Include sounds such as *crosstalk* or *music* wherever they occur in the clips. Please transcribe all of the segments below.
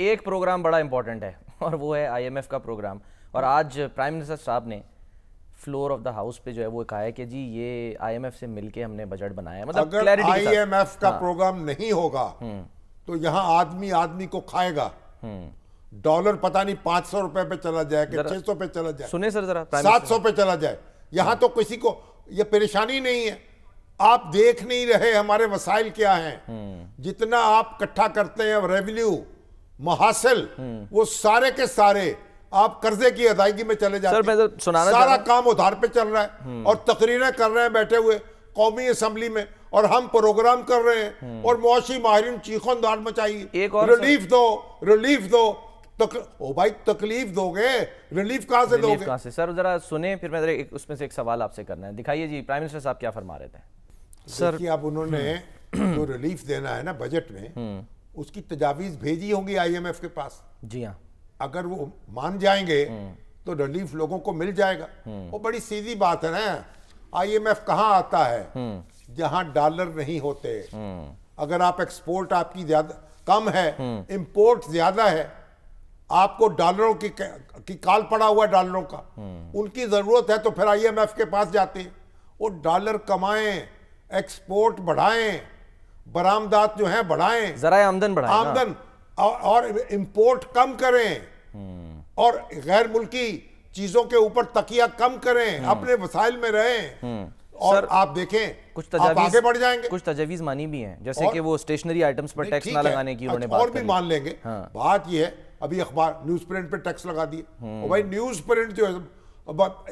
एक प्रोग्राम बड़ा इंपॉर्टेंट है *laughs* और वो है आईएमएफ का प्रोग्राम और आज प्राइम मिनिस्टर साहब ने फ्लोर ऑफ द हाउस पे जो है वो कहा है कि जी ये आईएमएफ से मिलके हमने बजट बनाया मतलब अगर आईएमएफ का हाँ। प्रोग्राम नहीं होगा हम्म। तो यहाँ आदमी आदमी को खाएगा डॉलर हम्म। पता नहीं पांच सौ रुपए पे चला जाए कि छह सौ पे चला जाए सुने सर जरा सात सौ पे चला जाए यहाँ तो किसी को ये परेशानी नहीं है आप देख नहीं रहे हमारे वसाइल क्या हैं हम्म। जितना आप इकट्ठा करते हैं रेवेन्यू महासिल वो सारे के सारे आप कर्जे की अदायगी में चले जाते तो हैं मैं सर सुनाना सारा काम उधार पे चल रहा है हम्म। और तकरीरें कर रहे हैं बैठे हुए कौमी असम्बली में और हम प्रोग्राम कर रहे हैं हम्म। और मुआशी माहरीन चीखों दार मचाई एक और रिलीफ दो रिलीफ दो तक, ओ भाई तकलीफ दोगे रिलीफ कहां से दोगे कहां से सर जरा सुने फिर मैं एक, उसमें से एक सवाल आपसे करना है दिखाइए जी प्राइम मिनिस्टर साहब क्या फरमा रहे थे सर आप उन्होंने हम्म। जो रिलीफ देना है ना बजट में उसकी तजावीज़ भेजी होंगी आईएमएफ के पास जी हाँ अगर वो मान जाएंगे हम्म। तो रिलीफ लोगों को मिल जाएगा हम्म। वो बड़ी सीधी बात है ना आईएमएफ कहाँ आता है हम्म। जहाँ डॉलर नहीं होते अगर आप एक्सपोर्ट आपकी ज्यादा कम है इंपोर्ट ज्यादा है आपको डॉलरों की की काल पड़ा हुआ डॉलरों का उनकी जरूरत है तो फिर आईएमएफ के पास जाते वो डॉलर कमाएं एक्सपोर्ट बढ़ाएं बरामदात जो है बढ़ाएं जरा आमदन बढ़ाएं हाँ। आमदन और, और इम्पोर्ट कम करें हम्म। और गैर मुल्की चीजों के ऊपर तकिया कम करें हम्म। अपने वसाइल में रहें हम्म। और सर, आप देखें कुछ तजावीज आगे बढ़ जाएंगे कुछ तजावीज मानी भी हैं जैसे कि वो स्टेशनरी आइटम्स पर टैक्स ना लगाने की उन्होंने अच्छा, और भी मान लेंगे हाँ। बात यह है अभी अखबार न्यूज प्रिंट पर टैक्स लगा दिए भाई न्यूज प्रिंट जो है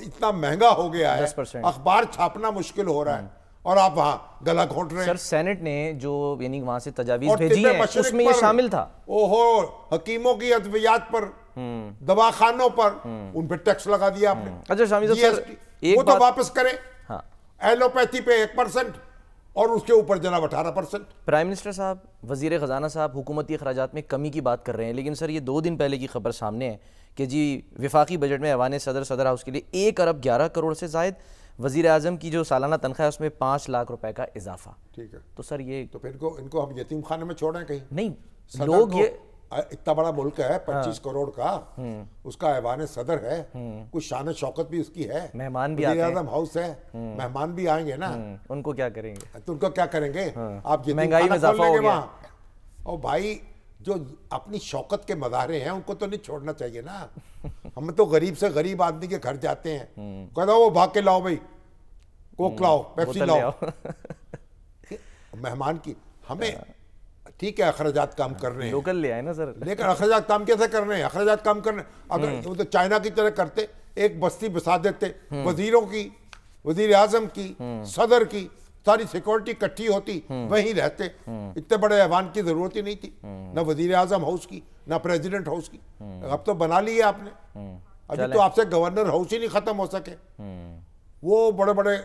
इतना महंगा हो गया है अखबार छापना मुश्किल हो रहा है और आप वहां गला घोट रहे हैं सर सेनेट ने जो यानी वहां से तजावीज भेजी है उसमें ये शामिल था ओहो हकीमों की अद्वियात पर हम्म। दवाखानों पर हम्म। उन पर टैक्स लगा दिया आपने हम्म। अच्छा शामिल सर वो तो वापस करें हाँ एलोपैथी पे एक परसेंट और उसके ऊपर जनाब अठारह परसेंट प्राइम मिनिस्टर साहब वजीर ख़जाना साहब हुकूमती अखराज में कमी की बात कर रहे हैं लेकिन सर ये दो दिन पहले की खबर सामने है कि जी विफाकी बजट में ऐवान सदर सदर हाउस के लिए एक अरब ग्यारह करोड़ से जायद वजीर अजम की जो सालाना तनख्वाह है उसमें पाँच लाख रुपए का इजाफा ठीक है तो सर ये तो फिर इनको इनको हम यतीम खाने में छोड़ें कहीं नहीं लोग ये इतना बड़ा मुल्क है हाँ। पच्चीस हाँ। करोड़ का हम्म। उसका ऐवान सदर है हम्म। कुछ शान शौकत भी उसकी है मेहमान भी आते हैं हाउस है हम्म। मेहमान भी आएंगे ना उनको क्या करेंगे तो उनको क्या करेंगे हाँ। आप महंगाई में इजाफा हो गया और भाई जो अपनी शौकत के मजारे हैं उनको तो नहीं छोड़ना चाहिए ना *laughs* हम तो गरीब से गरीब आदमी के घर जाते हैं कहता वो भाग के लाओ भाई कोक लाओ पेप्सी लाओ *laughs* मेहमान की हमें हाँ। ठीक है अखराजात काम हैं लोकल ले आए ना सर लेकिन अखराजात काम कैसे रहे हैं अखराजात काम रहे अगर हम्म। वो तो चाइना की तरह करते एक बस्ती बसा देते हम्म। वजीरों की वजीर आजम की हम्म। सदर की सारी सिक्योरिटी इकट्ठी होती वहीं रहते इतने बड़े ऐवान की जरूरत ही नहीं थी ना वजीर आजम हाउस की ना प्रेजिडेंट हाउस की अब तो बना लिया आपने अभी तो आपसे गवर्नर हाउस ही नहीं खत्म हो सके वो बड़े बड़े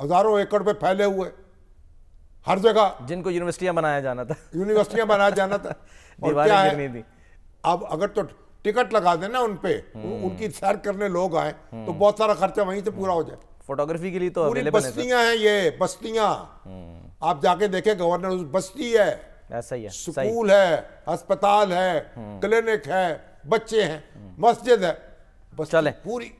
हजारों एकड़ पे फैले हुए हर जगह जिनको यूनिवर्सिटियां बनाया जाना था यूनिवर्सिटियां बनाया जाना था *laughs* और गिरनी थी। अब अगर तो टिकट लगा देना उनपे हम्म। उनकी सैर करने लोग आए तो हम्म। बहुत सारा खर्चा वहीं से पूरा हो जाए फोटोग्राफी के लिए तो पूरी बस्तियां हैं ये बस्तियां हम्म। आप जाके देखे गवर्नर बस्ती है ऐसा हाँ, ही है स्कूल है अस्पताल है क्लिनिक है बच्चे हैं मस्जिद है चले पूरी